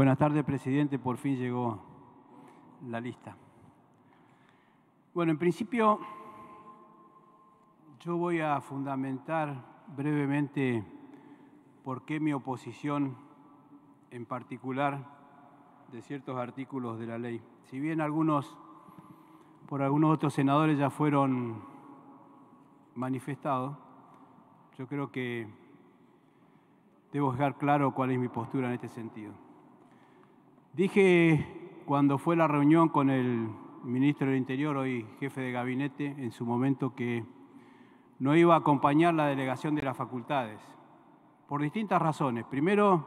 Buenas tardes, presidente. Por fin llegó la lista. Bueno, en principio yo voy a fundamentar brevemente por qué mi oposición en particular de ciertos artículos de la ley. Si bien algunos, por algunos otros senadores ya fueron manifestados, yo creo que debo dejar claro cuál es mi postura en este sentido. Dije cuando fue la reunión con el ministro del Interior, hoy jefe de gabinete, en su momento que no iba a acompañar la delegación de las facultades, por distintas razones. Primero,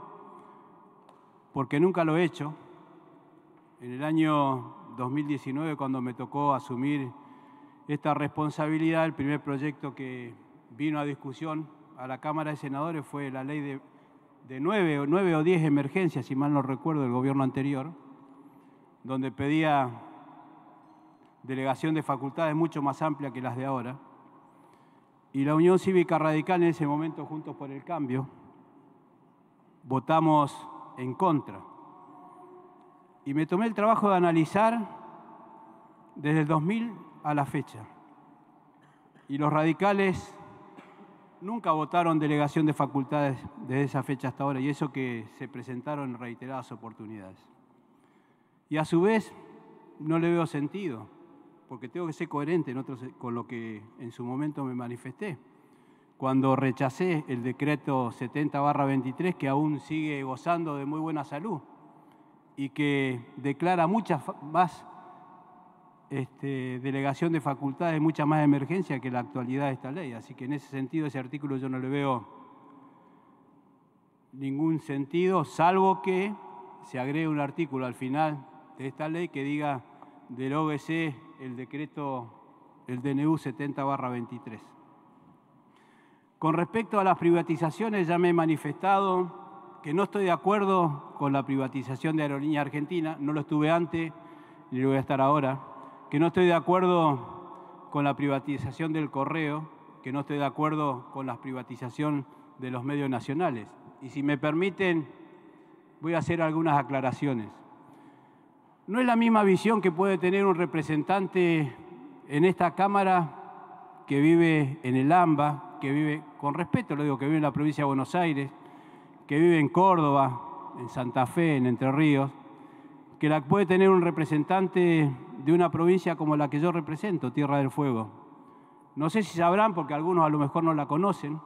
porque nunca lo he hecho. En el año 2019, cuando me tocó asumir esta responsabilidad, el primer proyecto que vino a discusión a la Cámara de Senadores fue la ley de de nueve, nueve o diez emergencias, si mal no recuerdo, del gobierno anterior, donde pedía delegación de facultades mucho más amplia que las de ahora. Y la Unión Cívica Radical en ese momento, juntos por el cambio, votamos en contra. Y me tomé el trabajo de analizar desde el 2000 a la fecha. Y los radicales nunca votaron delegación de facultades desde esa fecha hasta ahora, y eso que se presentaron reiteradas oportunidades. Y a su vez, no le veo sentido, porque tengo que ser coherente con lo que en su momento me manifesté, cuando rechacé el decreto 70-23, que aún sigue gozando de muy buena salud y que declara muchas más este, delegación de facultades mucha más emergencia que la actualidad de esta ley. Así que en ese sentido, ese artículo yo no le veo ningún sentido, salvo que se agregue un artículo al final de esta ley que diga del OBC el decreto, el DNU 70 barra 23. Con respecto a las privatizaciones, ya me he manifestado que no estoy de acuerdo con la privatización de Aerolínea Argentina, no lo estuve antes ni lo voy a estar ahora que no estoy de acuerdo con la privatización del correo, que no estoy de acuerdo con la privatización de los medios nacionales. Y si me permiten, voy a hacer algunas aclaraciones. No es la misma visión que puede tener un representante en esta Cámara que vive en el AMBA, que vive, con respeto lo digo, que vive en la provincia de Buenos Aires, que vive en Córdoba, en Santa Fe, en Entre Ríos, que la puede tener un representante de una provincia como la que yo represento, Tierra del Fuego. No sé si sabrán, porque algunos a lo mejor no la conocen,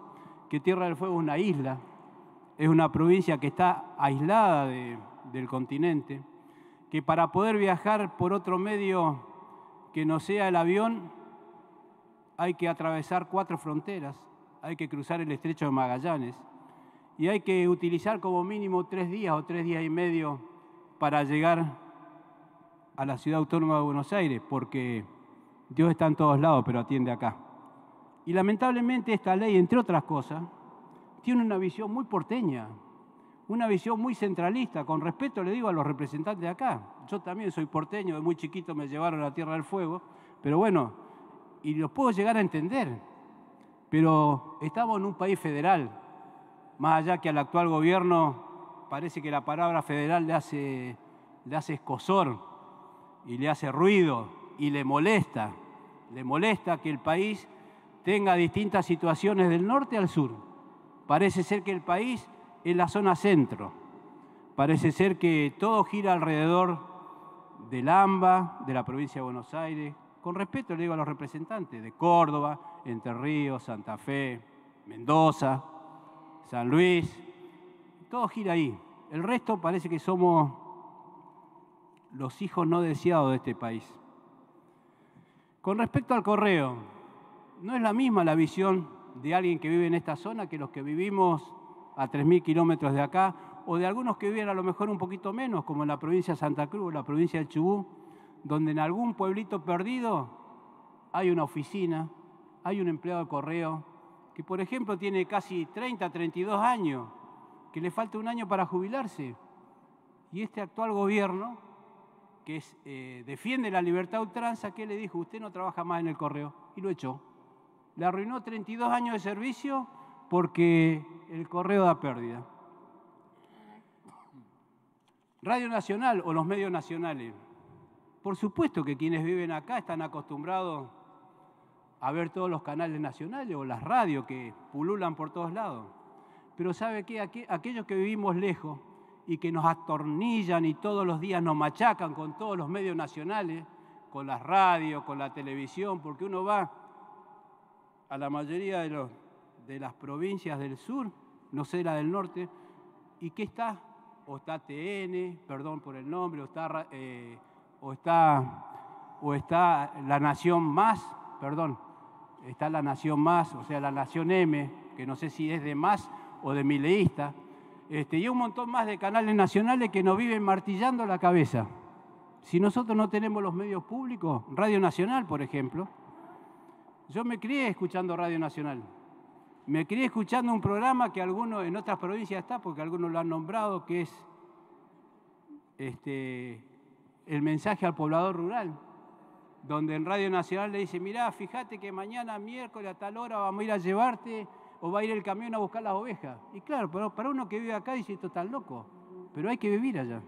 que Tierra del Fuego es una isla, es una provincia que está aislada del continente, que para poder viajar por otro medio que no sea el avión, hay que atravesar cuatro fronteras, hay que cruzar el estrecho de Magallanes y hay que utilizar como mínimo tres días o tres días y medio para llegar a la ciudad autónoma de Buenos Aires, porque Dios está en todos lados, pero atiende acá. Y lamentablemente esta ley, entre otras cosas, tiene una visión muy porteña, una visión muy centralista. Con respeto le digo a los representantes de acá, yo también soy porteño, de muy chiquito me llevaron a la Tierra del Fuego, pero bueno, y los puedo llegar a entender, pero estamos en un país federal, más allá que al actual gobierno parece que la palabra federal le hace, le hace escosor y le hace ruido y le molesta, le molesta que el país tenga distintas situaciones del norte al sur. Parece ser que el país es la zona centro, parece ser que todo gira alrededor del AMBA, de la provincia de Buenos Aires, con respeto le digo a los representantes de Córdoba, Entre Ríos, Santa Fe, Mendoza, San Luis, todo gira ahí. El resto parece que somos los hijos no deseados de este país. Con respecto al correo, no es la misma la visión de alguien que vive en esta zona que los que vivimos a 3.000 kilómetros de acá, o de algunos que viven a lo mejor un poquito menos, como en la provincia de Santa Cruz o la provincia de Chubú, donde en algún pueblito perdido hay una oficina, hay un empleado de correo, que por ejemplo tiene casi 30, 32 años, que le falta un año para jubilarse. Y este actual gobierno que eh, defiende la libertad ultranza, que le dijo, usted no trabaja más en el correo, y lo echó. Le arruinó 32 años de servicio porque el correo da pérdida. Radio Nacional o los medios nacionales. Por supuesto que quienes viven acá están acostumbrados a ver todos los canales nacionales o las radios que pululan por todos lados. Pero sabe que aquellos que vivimos lejos, y que nos atornillan y todos los días nos machacan con todos los medios nacionales, con las radios, con la televisión, porque uno va a la mayoría de, las provincias del sur, no sé la del norte, y ¿qué está, o está TN, perdón por el nombre, o está, eh, o está, o está La Nación Más, perdón, está La Nación Más, o sea, La Nación M, que no sé si es de Más o de Mileísta, este, y un montón más de canales nacionales que nos viven martillando la cabeza. Si nosotros no tenemos los medios públicos, Radio Nacional, por ejemplo, yo me crié escuchando Radio Nacional. Me crié escuchando un programa que algunos en otras provincias está, porque algunos lo han nombrado, que es este, el mensaje al poblador rural, donde en Radio Nacional le dice, mirá, fíjate que mañana miércoles a tal hora vamos a ir a llevarte o va a ir el camión a buscar las ovejas. Y claro, pero para uno que vive acá dice, esto tan loco, pero hay que vivir allá.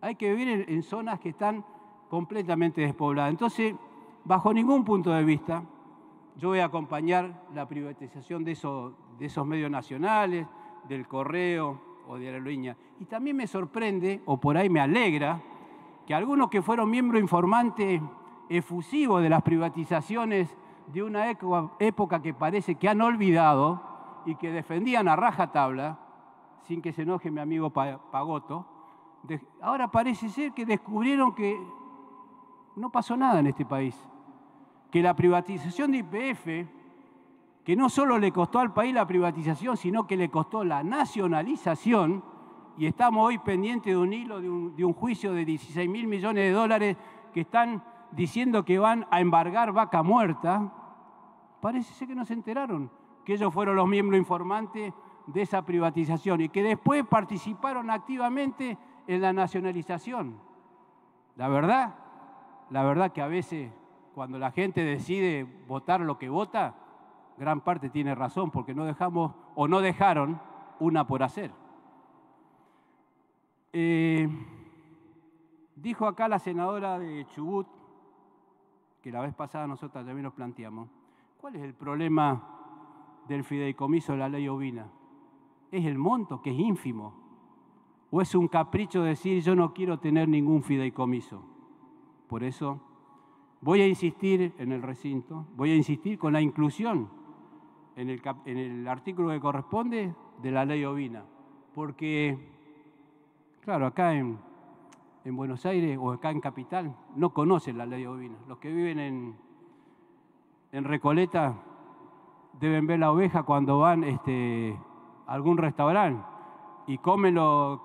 Hay que vivir en, zonas que están completamente despobladas. Entonces, bajo ningún punto de vista, yo voy a acompañar la privatización de, esos medios nacionales, del correo o de la línea. Y también me sorprende, o por ahí me alegra, que algunos que fueron miembros informantes efusivos de las privatizaciones de una época que parece que han olvidado y que defendían a rajatabla, sin que se enoje mi amigo Pagoto, ahora parece ser que descubrieron que no pasó nada en este país, que la privatización de IPF, que no solo le costó al país la privatización, sino que le costó la nacionalización, y estamos hoy pendientes de un hilo de un, de un juicio de 16 mil millones de dólares que están diciendo que van a embargar vaca muerta, Parece que no se enteraron que ellos fueron los miembros informantes de esa privatización y que después participaron activamente en la nacionalización. La verdad, la verdad que a veces cuando la gente decide votar lo que vota, gran parte tiene razón porque no dejamos o no dejaron una por hacer. Eh, dijo acá la senadora de Chubut, que la vez pasada nosotros también nos planteamos, ¿Cuál es el problema del fideicomiso de la ley ovina? Es el monto, que es ínfimo. ¿O es un capricho decir yo no quiero tener ningún fideicomiso? Por eso voy a insistir en el recinto, voy a insistir con la inclusión en el, artículo que corresponde de la ley ovina. Porque, claro, acá en, en Buenos Aires o acá en Capital no conocen la ley ovina. Los que viven en en Recoleta deben ver la oveja cuando van este, a algún restaurante y comen, los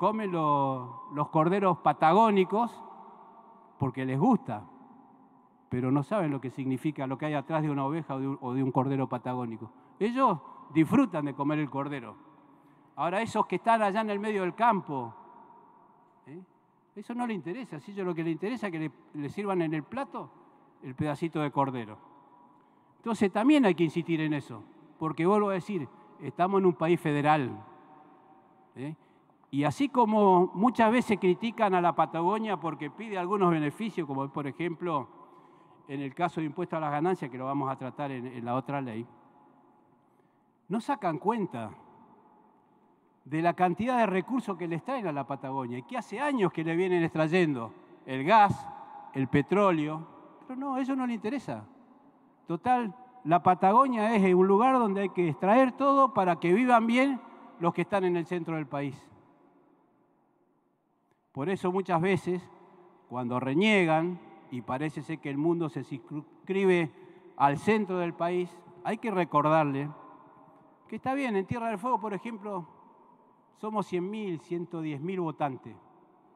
corderos patagónicos porque les gusta, pero no saben lo que significa lo que hay atrás de una oveja o de un, cordero patagónico. Ellos disfrutan de comer el cordero. Ahora esos que están allá en el medio del campo, ¿eh? eso no le interesa. Si ellos lo que le interesa es que le sirvan en el plato el pedacito de cordero. Entonces también hay que insistir en eso, porque vuelvo a decir, estamos en un país federal. ¿eh? Y así como muchas veces critican a la Patagonia porque pide algunos beneficios, como por ejemplo en el caso de impuesto a las ganancias, que lo vamos a tratar en, la otra ley, no sacan cuenta de la cantidad de recursos que les traen a la Patagonia y que hace años que le vienen extrayendo el gas, el petróleo, pero no, eso no le interesa. Total, la Patagonia es un lugar donde hay que extraer todo para que vivan bien los que están en el centro del país. Por eso muchas veces, cuando reniegan, y parece que el mundo se inscribe al centro del país, hay que recordarle que está bien, en Tierra del Fuego, por ejemplo, somos 100.000, 110.000 votantes,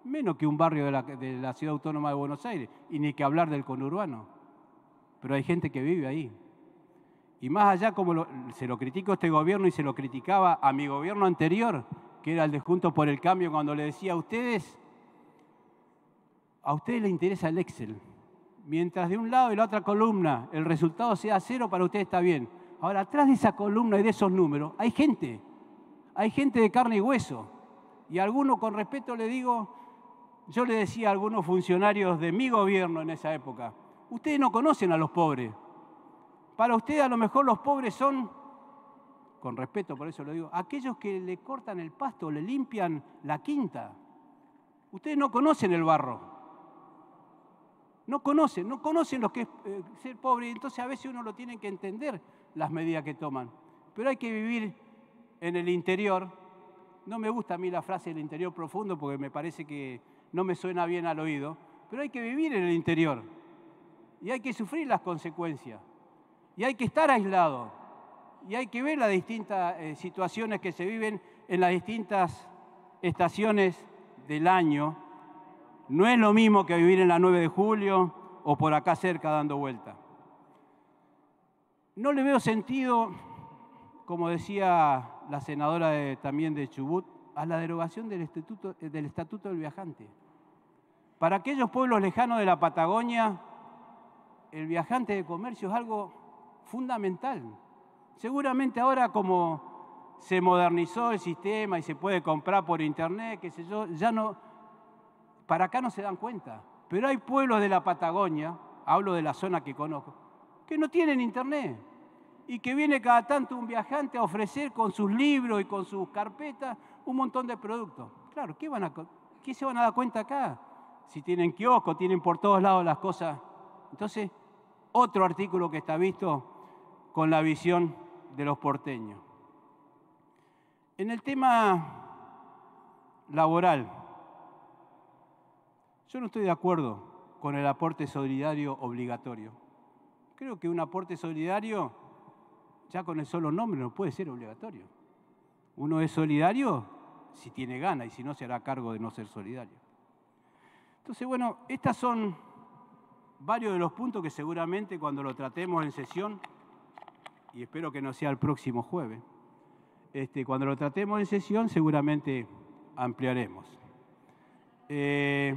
menos que un barrio de la, de la ciudad autónoma de Buenos Aires, y ni que hablar del conurbano pero hay gente que vive ahí. Y más allá, como se lo criticó este gobierno y se lo criticaba a mi gobierno anterior, que era el de Juntos por el Cambio, cuando le decía a ustedes, a ustedes les interesa el Excel. Mientras de un lado y la otra columna el resultado sea cero, para ustedes está bien. Ahora, atrás de esa columna y de esos números, hay gente. Hay gente de carne y hueso. Y alguno, con respeto, le digo, yo le decía a algunos funcionarios de mi gobierno en esa época, Ustedes no conocen a los pobres. Para ustedes a lo mejor los pobres son, con respeto por eso lo digo, aquellos que le cortan el pasto, le limpian la quinta. Ustedes no conocen el barro. No conocen, no conocen lo que es eh, ser pobre. Entonces a veces uno lo tiene que entender las medidas que toman. Pero hay que vivir en el interior. No me gusta a mí la frase del interior profundo porque me parece que no me suena bien al oído. Pero hay que vivir en el interior y hay que sufrir las consecuencias, y hay que estar aislado, y hay que ver las distintas eh, situaciones que se viven en las distintas estaciones del año. No es lo mismo que vivir en la 9 de julio o por acá cerca dando vuelta. No le veo sentido, como decía la senadora también de Chubut, a la derogación del, estatuto, del Estatuto del Viajante. Para aquellos pueblos lejanos de la Patagonia, el viajante de comercio es algo fundamental. Seguramente ahora como se modernizó el sistema y se puede comprar por internet, qué sé yo, ya no, para acá no se dan cuenta. Pero hay pueblos de la Patagonia, hablo de la zona que conozco, que no tienen internet y que viene cada tanto un viajante a ofrecer con sus libros y con sus carpetas un montón de productos. Claro, ¿qué, ¿qué se van a dar cuenta acá? Si tienen kiosco, tienen por todos lados las cosas. Entonces, otro artículo que está visto con la visión de los porteños. En el tema laboral, yo no estoy de acuerdo con el aporte solidario obligatorio. Creo que un aporte solidario, ya con el solo nombre, no puede ser obligatorio. Uno es solidario si tiene gana y si no, se hará cargo de no ser solidario. Entonces, bueno, estas son varios de los puntos que seguramente cuando lo tratemos en sesión, y espero que no sea el próximo jueves, este, cuando lo tratemos en sesión seguramente ampliaremos. Eh,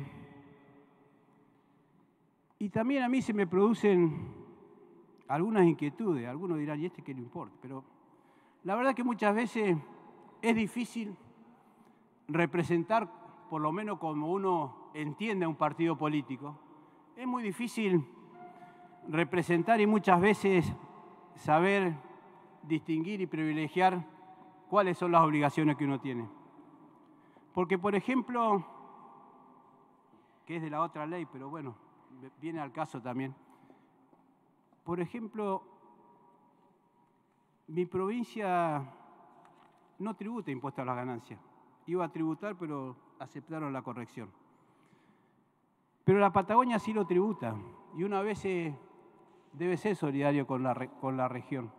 y también a mí se me producen algunas inquietudes, algunos dirán, ¿y este qué le importa? Pero la verdad que muchas veces es difícil representar, por lo menos como uno entiende a un partido político, es muy difícil representar y muchas veces saber distinguir y privilegiar cuáles son las obligaciones que uno tiene. Porque, por ejemplo, que es de la otra ley, pero bueno, viene al caso también. Por ejemplo, mi provincia no tributa impuestos a las ganancias. Iba a tributar, pero aceptaron la corrección. Pero la Patagonia sí lo tributa y una vez eh, debe ser solidario con la, región.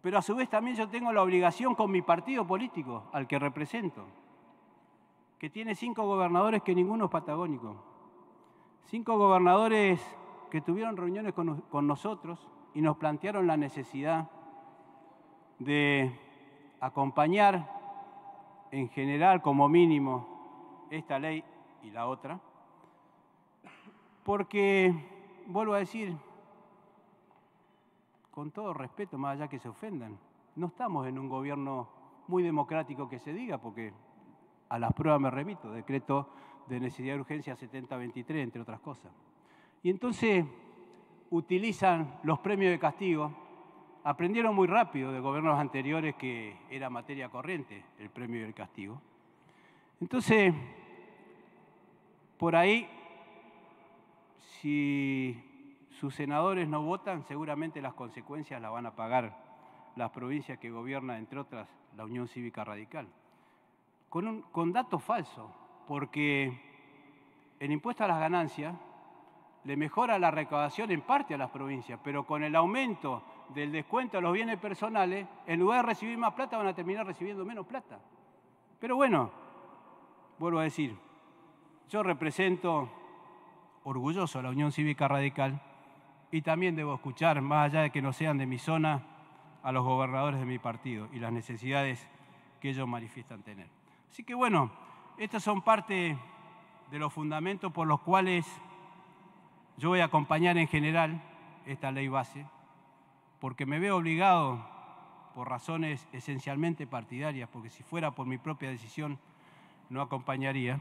Pero a su vez también yo tengo la obligación con mi partido político, al que represento, que tiene cinco gobernadores que ninguno es patagónico. Cinco gobernadores que tuvieron reuniones con nosotros y nos plantearon la necesidad de acompañar en general como mínimo esta ley y la otra, porque, vuelvo a decir, con todo respeto, más allá que se ofendan, no estamos en un gobierno muy democrático que se diga, porque a las pruebas me remito, decreto de necesidad de urgencia 7023, entre otras cosas. Y entonces utilizan los premios de castigo. Aprendieron muy rápido de gobiernos anteriores que era materia corriente el premio y el castigo. Entonces, por ahí si sus senadores no votan, seguramente las consecuencias las van a pagar las provincias que gobiernan, entre otras, la Unión Cívica Radical. Con, un, con datos falsos, porque el impuesto a las ganancias le mejora la recaudación en parte a las provincias, pero con el aumento del descuento a los bienes personales, en lugar de recibir más plata, van a terminar recibiendo menos plata. Pero bueno, vuelvo a decir, yo represento orgulloso a la Unión Cívica Radical y también debo escuchar, más allá de que no sean de mi zona, a los gobernadores de mi partido y las necesidades que ellos manifiestan tener. Así que bueno, estas son parte de los fundamentos por los cuales yo voy a acompañar en general esta ley base, porque me veo obligado, por razones esencialmente partidarias, porque si fuera por mi propia decisión no acompañaría,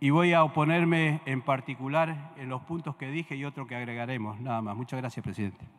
y voy a oponerme en particular en los puntos que dije y otro que agregaremos, nada más. Muchas gracias, presidente.